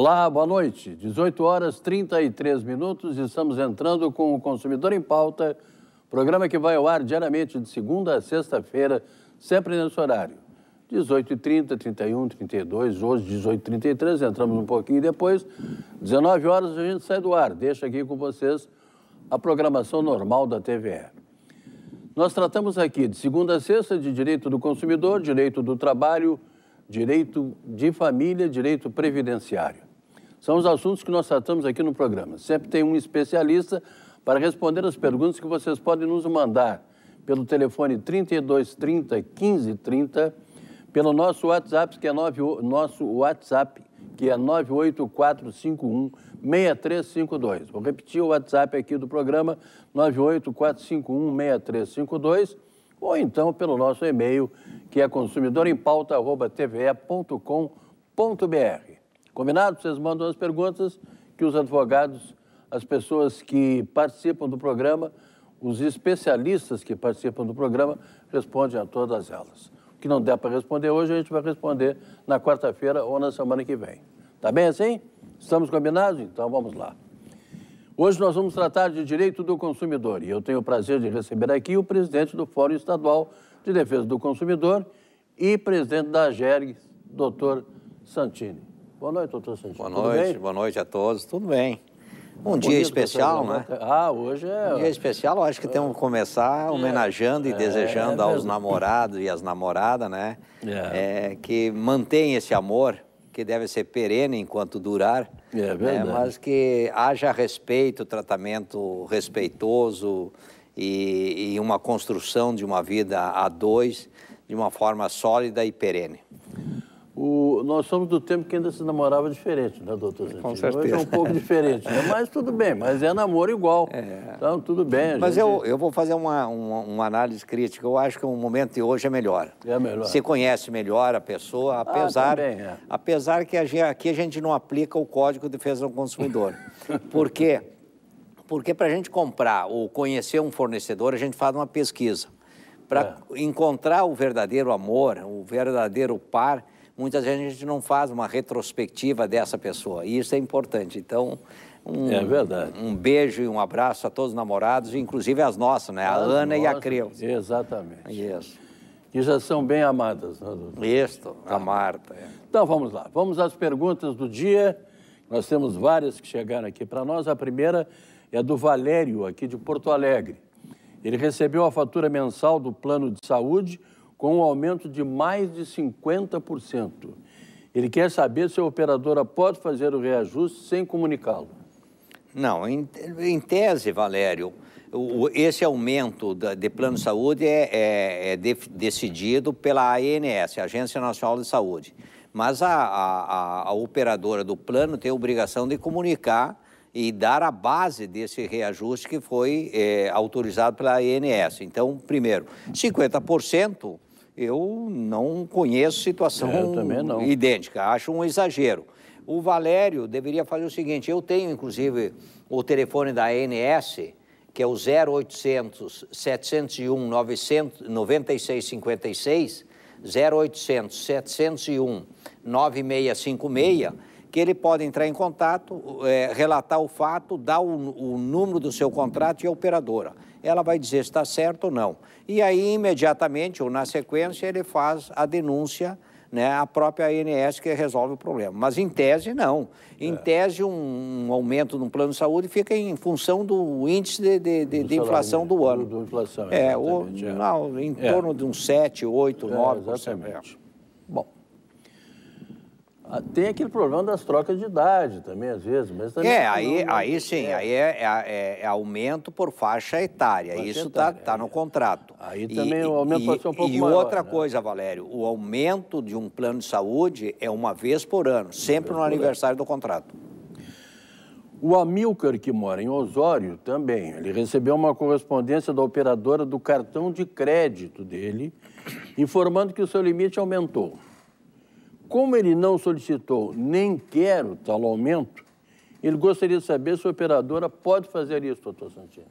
Olá, boa noite. 18 horas 33 minutos e estamos entrando com o Consumidor em Pauta, programa que vai ao ar diariamente de segunda a sexta-feira, sempre nesse horário. 18h30, 31, 32, hoje 18h33, entramos um pouquinho depois. 19 horas a gente sai do ar, deixa aqui com vocês a programação normal da TVE. Nós tratamos aqui de segunda a sexta de direito do consumidor, direito do trabalho, direito de família, direito previdenciário. São os assuntos que nós tratamos aqui no programa. Sempre tem um especialista para responder as perguntas que vocês podem nos mandar pelo telefone 3230 1530, pelo nosso WhatsApp, que é 9, nosso WhatsApp, que é 98451 6352. Vou repetir o WhatsApp aqui do programa, 98451 6352 ou então pelo nosso e-mail, que é consumidorempauta.tve.com.br. Combinado? Vocês mandam as perguntas que os advogados, as pessoas que participam do programa, os especialistas que participam do programa, respondem a todas elas. O que não der para responder hoje, a gente vai responder na quarta-feira ou na semana que vem. Tá bem assim? Estamos combinados? Então vamos lá. Hoje nós vamos tratar de direito do consumidor e eu tenho o prazer de receber aqui o presidente do Fórum Estadual de Defesa do Consumidor e presidente da AGERG, doutor Santini. Boa noite, doutor Sanches. Boa noite, boa noite a todos. Tudo bem. Um dia especial, né? Ah, hoje é. Um dia especial, eu acho que é. temos que começar homenageando é. e desejando é, aos namorados e às namoradas, né? É. É, que mantém esse amor, que deve ser perene enquanto durar. É né? verdade. mas que haja respeito, tratamento respeitoso e, e uma construção de uma vida a dois de uma forma sólida e perene nós somos do tempo que ainda se namorava diferente, né, doutor Com certeza. Hoje é um pouco diferente, né? mas tudo bem, mas é namoro igual. É. Então, tudo bem. Mas gente... eu, eu vou fazer uma, uma, uma, análise crítica. Eu acho que o momento de hoje é melhor. É melhor. Se conhece melhor a pessoa, ah, apesar, ah, também, é. apesar que a gente, aqui a gente não aplica o Código de Defesa do Consumidor. Por quê? Porque para a gente comprar ou conhecer um fornecedor, a gente faz uma pesquisa. Para é. encontrar o verdadeiro amor, o verdadeiro par, muitas vezes a gente não faz uma retrospectiva dessa pessoa. E isso é importante. Então, um, é verdade. um beijo e um abraço a todos os namorados, inclusive as nossas, né? A as Ana nossas, e a Creu. Exatamente. Isso. Que já são bem amadas. Né, Isto, a ah. Marta. É. Então vamos lá. Vamos às perguntas do dia. Nós temos várias que chegaram aqui para nós. A primeira é do Valério, aqui de Porto Alegre. Ele recebeu a fatura mensal do plano de saúde com um aumento de mais de 50%. Ele quer saber se a operadora pode fazer o reajuste sem comunicá-lo. Não, em, em, tese, Valério, o, esse aumento da, de plano de saúde é, é, é de, decidido pela ANS, Agência Nacional de Saúde. Mas a, a, a operadora do plano tem a obrigação de comunicar e dar a base desse reajuste que foi é, autorizado pela ANS. Então, primeiro, 50% eu não conheço situação é, não. idêntica, acho um exagero. O Valério deveria fazer o seguinte: eu tenho, inclusive, o telefone da ANS, que é o 0800 701 9656, 0800 701 9656, que ele pode entrar em contato, é, relatar o fato, dar o, o número do seu contrato e a operadora. Ela vai dizer se está certo ou não. E aí, imediatamente, ou na sequência, ele faz a denúncia né, a própria ANS que resolve o problema. Mas em tese, não. Em é. tese, um aumento no plano de saúde fica em função do índice de, de, de, do de inflação do ano. Do, do inflação, é, é. Não, em é. torno de uns 7, 8, 9%. Exatamente. Ah, tem aquele problema das trocas de idade também, às vezes. Mas também é, aí, não, aí sim, é. aí é, é, é, é aumento por faixa etária. Faixa isso está tá no é. contrato. Aí e, também o aumento e, pode ser um pouco E maior, outra né? coisa, Valério, o aumento de um plano de saúde é uma vez por ano, sempre no aniversário ano. do contrato. O Amilcar, que mora em Osório, também. Ele recebeu uma correspondência da operadora do cartão de crédito dele, informando que o seu limite aumentou. Como ele não solicitou nem quer tal aumento, ele gostaria de saber se a operadora pode fazer isso, doutor Santiago.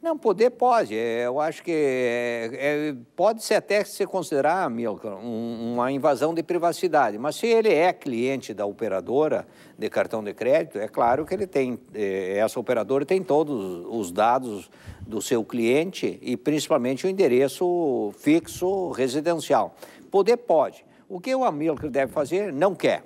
Não, poder pode. É, eu acho que é, é, pode-se até se considerar, Milka, um, uma invasão de privacidade. Mas se ele é cliente da operadora de cartão de crédito, é claro que ele tem, é, essa operadora tem todos os dados do seu cliente e principalmente o endereço fixo residencial. Poder pode. O que o Amílcar deve fazer? Não quer.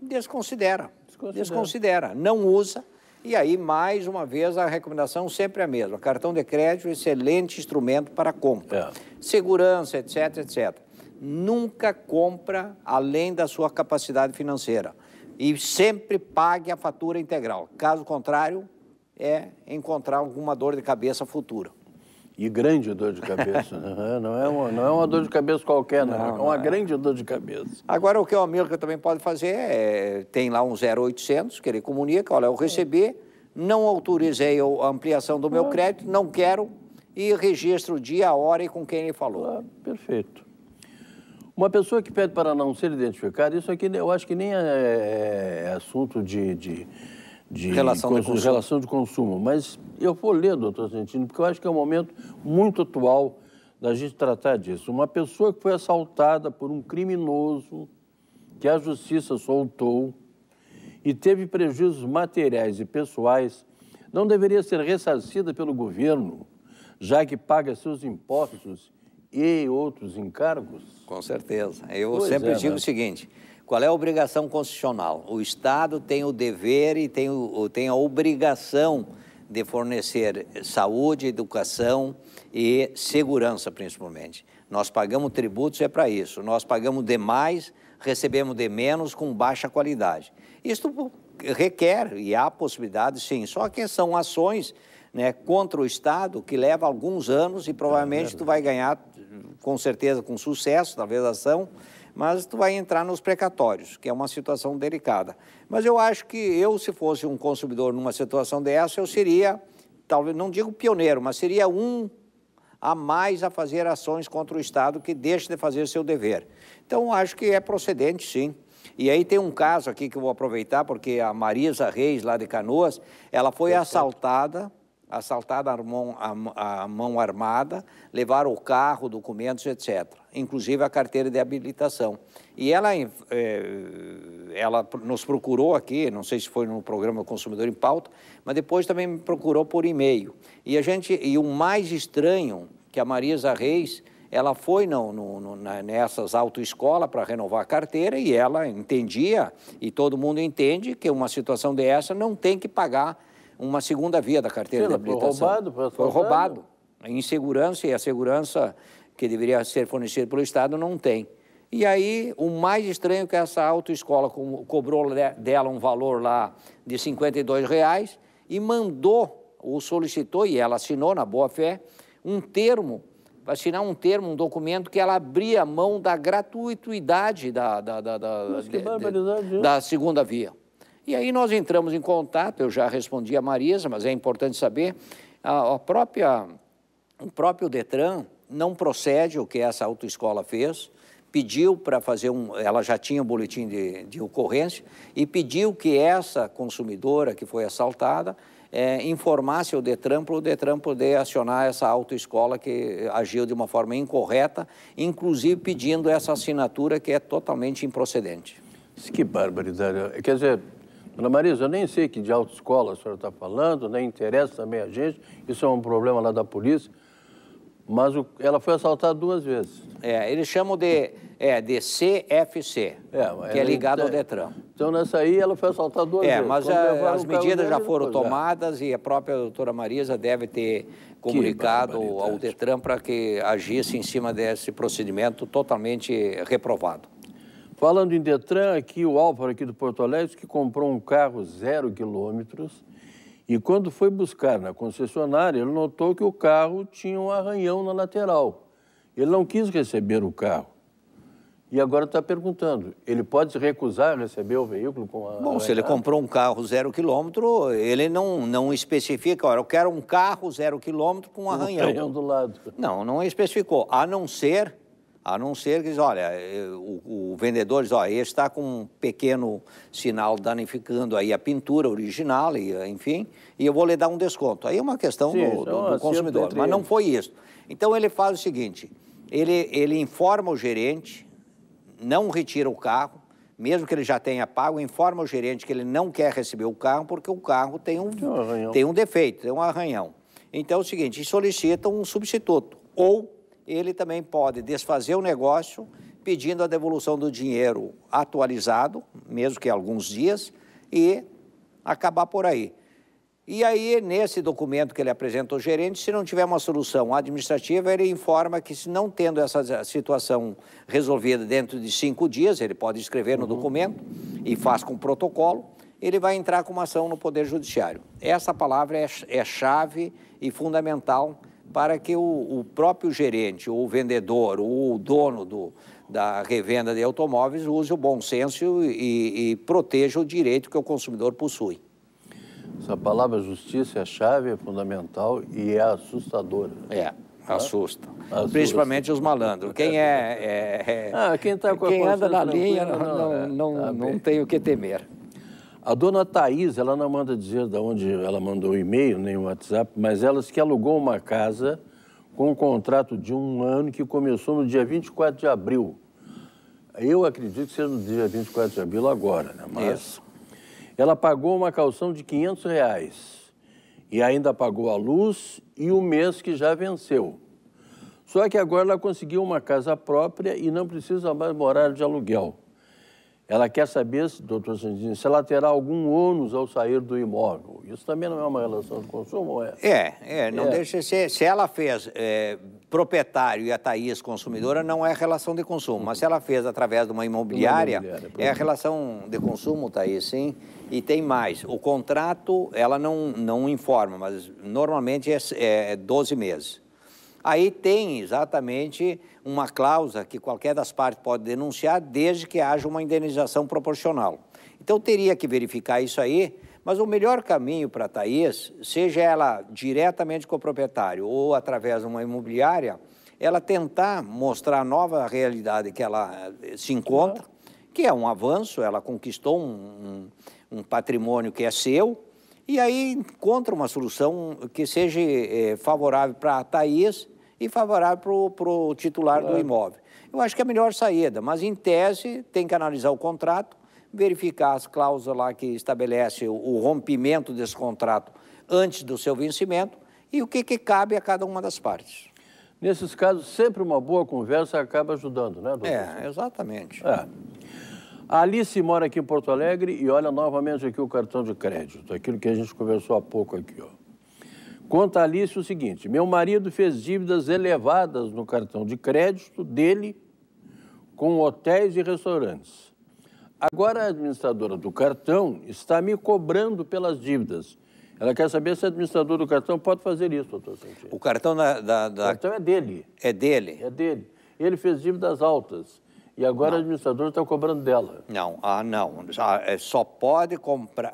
Desconsidera. Desconsidera. Desconsidera. Não usa. E aí, mais uma vez, a recomendação sempre é a mesma. Cartão de crédito, excelente instrumento para compra. É. Segurança, etc, etc. Nunca compra além da sua capacidade financeira. E sempre pague a fatura integral. Caso contrário, é encontrar alguma dor de cabeça futura. E grande dor de cabeça. não, é uma, não é uma dor de cabeça qualquer, não. não é uma não é. grande dor de cabeça. Agora, o que o Amilcar também pode fazer é... Tem lá um 0800 que ele comunica, olha, eu recebi, não autorizei a ampliação do meu crédito, não quero, e registro o dia, a hora e com quem ele falou. perfeito. Uma pessoa que pede para não ser identificada, isso aqui eu acho que nem é, é, é assunto de... de de relação, de, de relação de consumo. Mas eu vou ler, doutor Santino, porque eu acho que é um momento muito atual da gente tratar disso. Uma pessoa que foi assaltada por um criminoso que a justiça soltou e teve prejuízos materiais e pessoais não deveria ser ressarcida pelo governo, já que paga seus impostos e outros encargos? Com certeza. Eu pois sempre é, digo mas... o seguinte: qual é a obrigação constitucional? O Estado tem o dever e tem, o, tem a obrigação de fornecer saúde, educação e segurança, principalmente. Nós pagamos tributos é para isso. Nós pagamos demais, recebemos de menos com baixa qualidade. Isto requer e há possibilidade, sim. Só que são ações né, contra o Estado que leva alguns anos e é provavelmente é tu vai ganhar, com certeza, com sucesso, talvez a ação, mas tu vai entrar nos precatórios, que é uma situação delicada. Mas eu acho que eu, se fosse um consumidor numa situação dessa, eu seria, talvez não digo pioneiro, mas seria um a mais a fazer ações contra o Estado que deixe de fazer seu dever. Então, acho que é procedente, sim. E aí tem um caso aqui que eu vou aproveitar, porque a Marisa Reis, lá de Canoas, ela foi assaltada assaltada a mão, a, a mão armada, levaram o carro, documentos, etc. Inclusive a carteira de habilitação. E ela, é, ela nos procurou aqui, não sei se foi no programa Consumidor em Pauta, mas depois também me procurou por e-mail. E a gente, e o mais estranho que a Marisa Reis ela foi no, no, no, nessas autoescolas para renovar a carteira e ela entendia, e todo mundo entende, que uma situação dessa não tem que pagar uma segunda via da carteira Sim, de habilitação. Foi roubado, foi, foi roubado. A insegurança e a segurança que deveria ser fornecida pelo Estado não tem. E aí, o mais estranho é que essa autoescola cobrou dela um valor lá de R$ reais e mandou, ou solicitou, e ela assinou na boa-fé, um termo, assinar um termo, um documento que ela abria mão da gratuitidade da, da, da, da, da segunda via. E aí nós entramos em contato, eu já respondi a Marisa, mas é importante saber, a, a própria, o próprio Detran não procede o que essa autoescola fez, pediu para fazer um. Ela já tinha um boletim de, de, ocorrência e pediu que essa consumidora que foi assaltada é, informasse o Detran para o Detran poder acionar essa autoescola que agiu de uma forma incorreta, inclusive pedindo essa assinatura que é totalmente improcedente. Que barbaridade. Quer dizer, Dona Marisa, eu nem sei que de autoescola a senhora está falando, nem né? interessa também a gente, isso é um problema lá da polícia. Mas o, ela foi assaltada duas vezes. É, eles chamam de, é, de CFC, é, que é ligado ao Detran. Então, nessa aí, ela foi assaltada duas é, vezes. É, mas a, as medidas já foram é. tomadas e a própria doutora Marisa deve ter comunicado ao Detran para que agisse em cima desse procedimento totalmente reprovado. Falando em Detran, aqui o Álvaro aqui do Porto Alegre que comprou um carro zero quilômetros e quando foi buscar na concessionária, ele notou que o carro tinha um arranhão na lateral. Ele não quis receber o carro. E agora está perguntando, ele pode se recusar a receber o veículo com a... Bom, se ele comprou um carro zero quilômetro, ele não, não especifica, olha, eu quero um carro zero quilômetro com um arranhão. Um arranhão do lado. Não, não especificou, a não ser a não ser que diz, olha, eh, o, o vendedor diz, olha, esse está tá com um pequeno sinal danificando aí a pintura original, e, eh, enfim, e eu vou lhe dar um desconto. Aí é uma questão Sim, do, é do, do consumidor, mas não foi isso. Então ele faz o seguinte, ele, ele informa o gerente, não retira o carro, mesmo que ele já tenha pago, informa o gerente que ele não quer receber o carro porque o carro tem um, tem é um, tem um defeito, tem é um arranhão. Então é o seguinte, solicita um substituto ou ele também pode desfazer o negócio pedindo a devolução do dinheiro atualizado, mesmo que alguns dias, e acabar por aí. E aí, nesse documento que ele apresenta ao gerente, se não tiver uma solução administrativa, ele informa que, se não tendo essa situação resolvida dentro de cinco dias, ele pode escrever no uhum. documento e faz com protocolo, ele vai entrar com uma ação no Poder Judiciário. Essa palavra é, é chave e fundamental para que o, o próprio gerente, o vendedor, o dono do, da revenda de automóveis use o bom senso e, e proteja o direito que o consumidor possui. Essa palavra justiça é chave, é fundamental e é assustadora. É. Assusta. Principalmente os malandros. Quem é. é, é ah, quem, tá quem anda na linha não, não, não, é. não tá tem o que temer. A dona Thais, ela não manda dizer de onde ela mandou o e-mail nem o WhatsApp, mas ela que alugou uma casa com um contrato de um ano que começou no dia 24 de abril. Eu acredito que seja no dia 24 de abril agora, né? Mas Isso. ela pagou uma calção de 500 reais e ainda pagou a luz e o mês que já venceu. Só que agora ela conseguiu uma casa própria e não precisa mais morar de aluguel. Ela quer saber, doutor Sandino, se ela terá algum ônus ao sair do imóvel. Isso também não é uma relação de consumo, é? É, é não é. deixa ser. se ela fez é, proprietário e a Thaís consumidora, não é relação de consumo. Mas se ela fez através de uma imobiliária, uma imobiliária é a relação de consumo, Thaís, sim. E tem mais. O contrato, ela não, não informa, mas normalmente é, é 12 meses. Aí tem exatamente uma cláusula que qualquer das partes pode denunciar, desde que haja uma indenização proporcional. Então teria que verificar isso aí, mas o melhor caminho para a Thaís, seja ela diretamente com o proprietário ou através de uma imobiliária, ela tentar mostrar a nova realidade que ela eh, se encontra, que é um avanço, ela conquistou um, um, um patrimônio que é seu, e aí encontra uma solução que seja é, favorável para a Thaís e favorável para o titular do imóvel. Eu acho que é a melhor saída, mas em tese tem que analisar o contrato, verificar as cláusulas lá que estabelece o, o rompimento desse contrato antes do seu vencimento e o que, que cabe a cada uma das partes. Nesses casos, sempre uma boa conversa acaba ajudando, né, doutor? É, exatamente. É. A Alice mora aqui em Porto Alegre e olha novamente aqui o cartão de crédito, aquilo que a gente conversou há pouco aqui. Ó. Conta a Alice o seguinte: meu marido fez dívidas elevadas no cartão de crédito dele com hotéis e restaurantes. Agora a administradora do cartão está me cobrando pelas dívidas. Ela quer saber se o administrador do cartão pode fazer isso, doutor Santiago. O cartão da, da, da... O cartão é dele. É dele? É dele. Ele fez dívidas altas. E agora não. a administradora está cobrando dela. Não, ah, não. Ah, é, só pode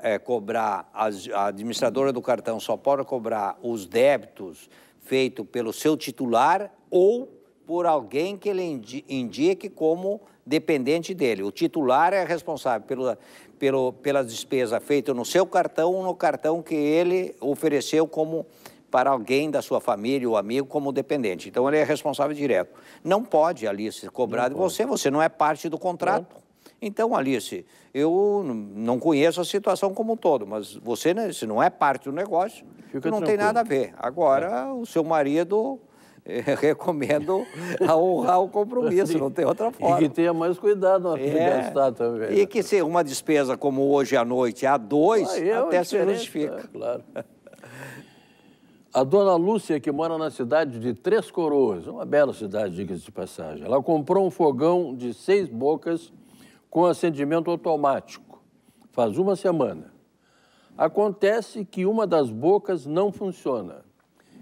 é, cobrar, as, a administradora do cartão só pode cobrar os débitos feitos pelo seu titular ou por alguém que ele indique como dependente dele. O titular é responsável pelo, pelo, pelas despesas feitas no seu cartão ou no cartão que ele ofereceu como para alguém da sua família ou amigo como dependente. Então ele é responsável direto. Não pode, Alice, cobrar de você, você não é parte do contrato. Então, Alice, eu não conheço a situação como um todo, mas você, né, se não é parte do negócio, não tranquilo. tem nada a ver. Agora, é. o seu marido eu eh, recomendo a honrar o compromisso, não tem outra forma. E que tenha mais cuidado na é. de gastar também. E né? que se uma despesa como hoje à noite a dois, ah, até se justifica. É, claro. A dona Lúcia, que mora na cidade de Três Coroas, uma bela cidade, diga-se de passagem, ela comprou um fogão de seis bocas com acendimento automático, faz uma semana. Acontece que uma das bocas não funciona.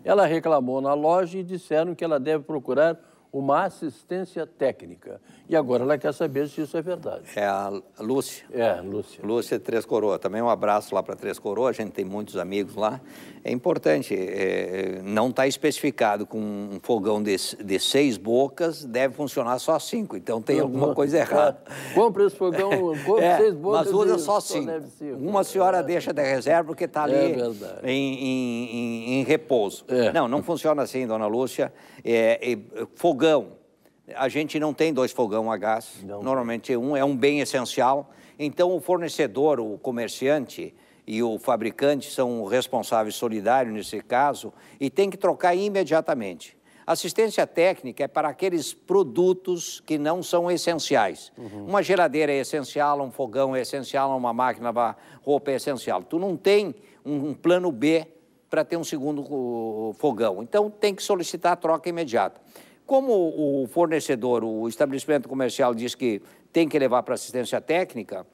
Ela reclamou na loja e disseram que ela deve procurar uma assistência técnica. E agora ela quer saber se isso é verdade. É a Lúcia. É, Lúcia. Lúcia Três Coroas. Também um abraço lá para Três Coroas, a gente tem muitos amigos lá. É importante, é, é não está especificado com um fogão de, de seis bocas, deve funcionar só cinco, então tem alguma, alguma coisa errada. É, compra esse fogão, compra é, seis bocas. Mas usa só cinco. Uma é. senhora deixa de reserva porque está é ali em, em, em, em, repouso. Não, não funciona assim, dona Lúcia é, é, fogão. A gente não tem dois fogão a gás, não. normalmente um é um bem essencial. Então, o fornecedor, o comerciante e o fabricante são responsáveis solidários nesse caso e tem que trocar imediatamente. Assistência técnica é para aqueles produtos que não são essenciais. Uhum. Uma geladeira é essencial, um fogão é essencial, uma máquina de roupa é essencial. Tu não tem um, um plano B para ter um segundo fogão. Então, tem que solicitar a troca imediata. Como o fornecedor, o estabelecimento comercial diz que tem que levar para assistência técnica,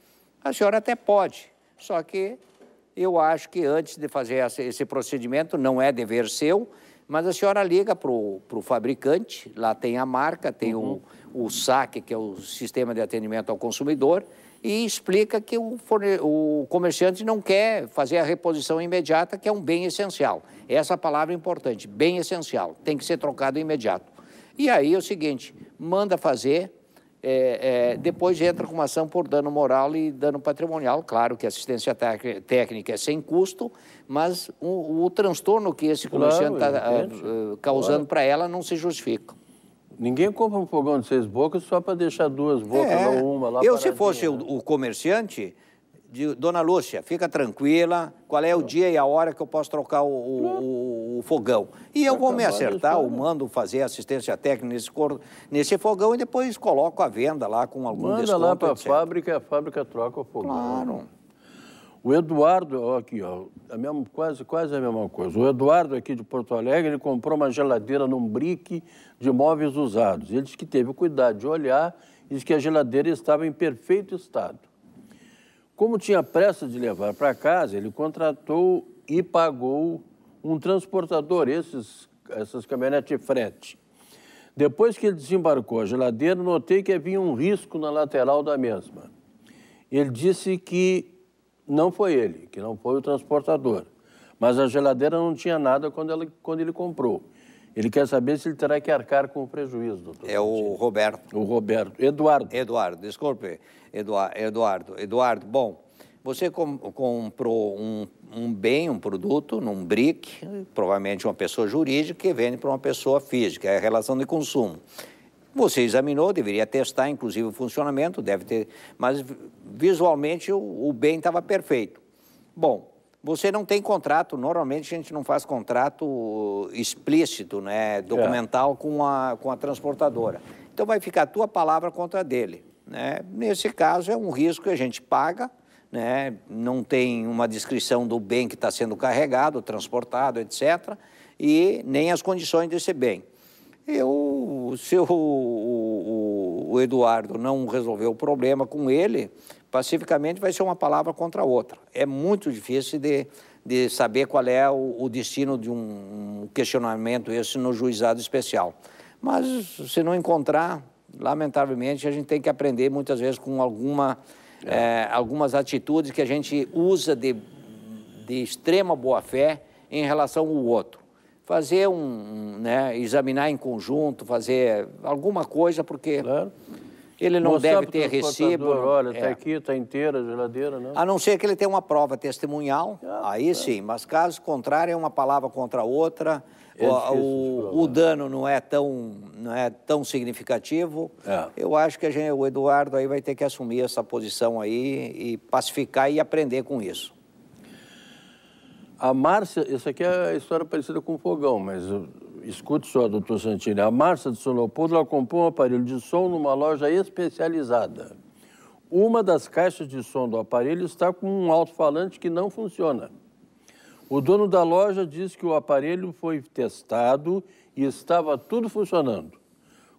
a senhora até pode, só que eu acho que antes de fazer esse procedimento, não é dever seu, mas a senhora liga para o fabricante, lá tem a marca, tem uhum. o, o SAC, que é o Sistema de Atendimento ao Consumidor, e explica que o, forne... o comerciante não quer fazer a reposição imediata, que é um bem essencial. Essa palavra é importante, bem essencial, tem que ser trocado imediato. E aí é o seguinte, manda fazer, é, é, depois entra com uma ação por dano moral e dano patrimonial. Claro que assistência técnica é sem custo, mas o, o transtorno que esse comerciante está uh, ah, ah, causando claro. para ela não se justifica. Ninguém compra um fogão de seis bocas só para deixar duas bocas, é. lá uma lá. Eu, se fosse né? o, o, comerciante, de, dona Lúcia, fica tranquila, qual é o tá. dia e a hora que eu posso trocar o, o, o fogão. E eu vou me acertar, eu mando fazer assistência técnica nesse, nesse fogão e depois coloco a venda lá com algum Manda desconto. Manda lá para a fábrica e a fábrica troca o fogão. Claro. O Eduardo, aqui, ó, a é mesma, quase, quase a mesma coisa. O Eduardo, aqui de Porto Alegre, ele comprou uma geladeira num brique de móveis usados. Ele disse que teve o cuidado de olhar e disse que a geladeira estava em perfeito estado. Como tinha pressa de levar para casa, ele contratou e pagou um transportador, esses, essas caminhonetes de frete. Depois que ele desembarcou a geladeira, notei que havia um risco na lateral da mesma. Ele disse que não foi ele, que não foi o transportador. Mas a geladeira não tinha nada quando, ela, quando ele comprou. Ele quer saber se ele terá que arcar com o prejuízo, doutor. É o Roberto. O Roberto. Eduardo. Eduardo, desculpe. Eduardo. Eduardo, bom, você comprou um, um bem, um produto, num BRIC, provavelmente uma pessoa jurídica, que vende para uma pessoa física, é a relação de consumo. Você examinou, deveria testar, inclusive, o funcionamento, deve ter. Mas visualmente o, o bem estava perfeito. Bom, você não tem contrato, normalmente a gente não faz contrato explícito, né, é. documental é. com, a, com a transportadora. Então vai ficar a tua palavra contra a dele. Né? Nesse caso é um risco que a gente paga, né? não tem uma descrição do bem que está sendo carregado, transportado, etc., e nem as condições desse bem. Eu o, se o, o, o Eduardo não resolver o problema com ele, pacificamente vai ser uma palavra contra a outra. É muito difícil de, de saber qual é o, o, destino de um questionamento esse no juizado especial. Mas se não encontrar, lamentavelmente, a gente tem que aprender muitas vezes com alguma, é. É, algumas atitudes que a gente usa de, de extrema boa-fé em relação ao outro fazer um, né, examinar em conjunto, fazer alguma coisa, porque claro. ele não deve ter recibo. Olha, está é. aqui, está inteira a geladeira, né? A não ser que ele tenha uma prova testemunhal, ah, aí é. sim, mas caso contrário, é uma palavra contra outra. É o, o, dano não é tão, não é tão significativo. É. Eu acho que gente, o Eduardo aí vai ter que assumir essa posição aí e pacificar e aprender com isso. A Márcia, isso aqui é a história parecida com o fogão, mas escute só, doutor Santini. A Márcia de São Leopoldo ela comprou um aparelho de som numa loja especializada. Uma das caixas de som do aparelho está com um alto-falante que não funciona. O dono da loja diz que o aparelho foi testado e estava tudo funcionando.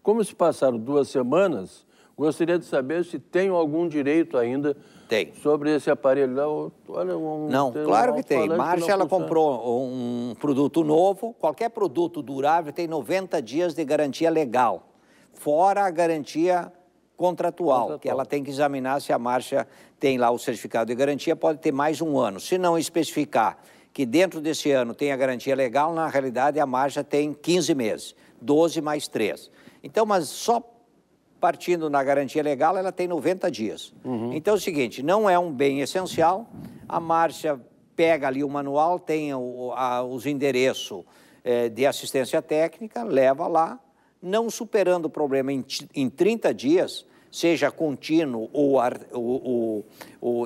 Como se passaram duas semanas, Gostaria de saber se tem algum direito ainda tem. sobre esse aparelho Olha, um, não, claro um que tem. Marcha ela comprou um produto novo. Qualquer produto durável tem 90 dias de garantia legal, fora a garantia contratual, contratual. que ela tem que examinar se a marcha tem lá o certificado de garantia, pode ter mais um ano. Se não especificar que dentro desse ano tem a garantia legal, na realidade a marcha tem 15 meses, 12 mais 3. Então, mas só partindo na garantia legal, ela tem 90 dias. Uhum. Então é o seguinte, não é um bem essencial. A Márcia pega ali o manual, tem o, a, os endereços eh, de assistência técnica, leva lá, não superando o problema em, em 30 dias, seja contínuo ou, ar, ou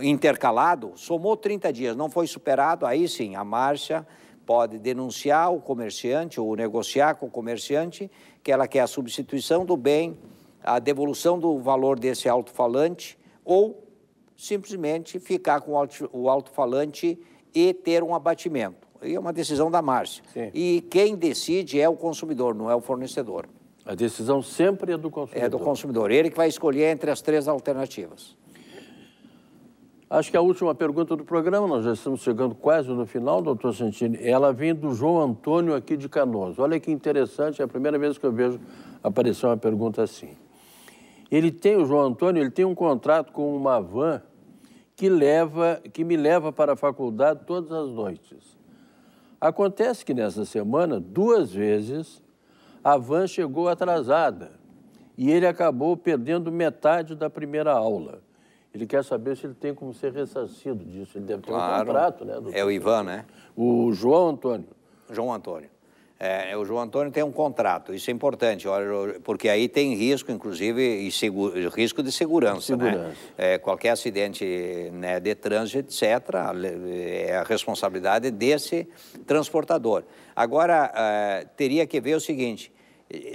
intercalado, somou 30 dias, não foi superado, aí sim, a Márcia pode denunciar o comerciante ou negociar com o comerciante que ela quer a substituição do bem a devolução do valor desse alto-falante ou simplesmente ficar com o alto-falante e ter um abatimento. E é uma decisão da Márcia. Sim. E quem decide é o consumidor, não é o fornecedor. A decisão sempre é do consumidor. É do consumidor. Ele que vai escolher entre as três alternativas. Acho que a última pergunta do programa, nós já estamos chegando quase no final, doutor Santini, ela vem do João Antônio aqui de Canoas. Olha que interessante, é a primeira vez que eu vejo aparecer uma pergunta assim. Ele tem, o João Antônio, ele tem um contrato com uma van que, leva, que me leva para a faculdade todas as noites. Acontece que nessa semana, duas vezes, a van chegou atrasada e ele acabou perdendo metade da primeira aula. Ele quer saber se ele tem como ser ressarcido disso. Ele deve ter um contrato, né? é o Ivan, né? O João Antônio. João Antônio. É, é, o João Antônio tem um contrato, isso é importante, porque aí tem risco, inclusive, e seguro, risco de segurança. Né? segurança. Né? É, qualquer acidente né, de trânsito, etc., é a responsabilidade desse transportador. Agora, é, teria que ver o seguinte: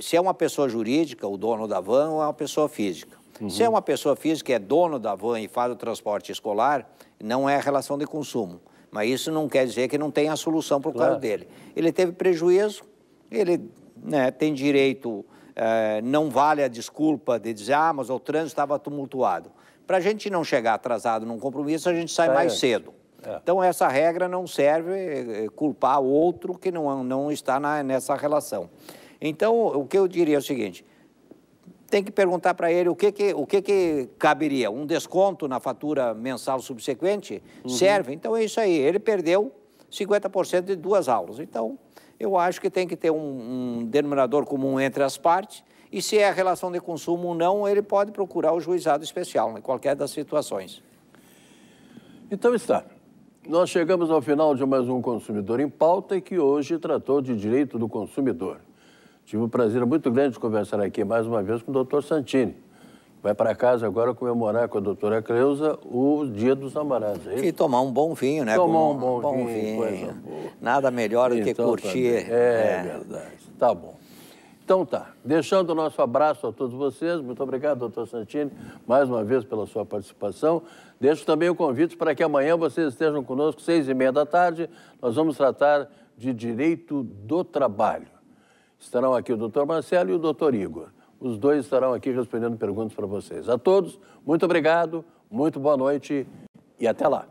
se é uma pessoa jurídica, o dono da van, ou é uma pessoa física. Uhum. Se é uma pessoa física, é dono da van e faz o transporte escolar, não é relação de consumo. Mas isso não quer dizer que não tenha a solução para o claro. caso dele. Ele teve prejuízo, ele né, tem direito, eh, não vale a desculpa de dizer, ah, mas o trânsito estava tumultuado. Para a gente não chegar atrasado num compromisso, a gente sai é. mais cedo. É. Então, essa regra não serve eh, eh, culpar outro que não, não está na, nessa relação. Então, o que eu diria é o seguinte: tem que perguntar para ele o que que, o que que caberia. Um desconto na fatura mensal subsequente uhum. serve. Então é isso aí. Ele perdeu 50% de duas aulas. Então, eu acho que tem que ter um, um denominador comum entre as partes. E se é a relação de consumo ou não, ele pode procurar o juizado especial, em qualquer das situações. Então está. Nós chegamos ao final de mais um Consumidor em Pauta e que hoje tratou de direito do consumidor. Tive um prazer muito grande de conversar aqui mais uma vez com o doutor Santini. Vai para casa agora comemorar com a doutora Creuza o Dia dos Namorados. É e tomar um bom vinho, né? Tomar um bom, bom vinho. vinho. Nada melhor então, do que então tá curtir. é, é verdade. Tá bom. Então tá, deixando o nosso abraço a todos vocês, muito obrigado, doutor Santini, mais uma vez pela sua participação. Deixo também o convite para que amanhã vocês estejam conosco, seis e meia da tarde, nós vamos tratar de direito do trabalho. Estarão aqui o doutor Marcelo e o doutor Igor. Os dois estarão aqui respondendo perguntas para vocês. A todos, muito obrigado, muito boa noite e até lá.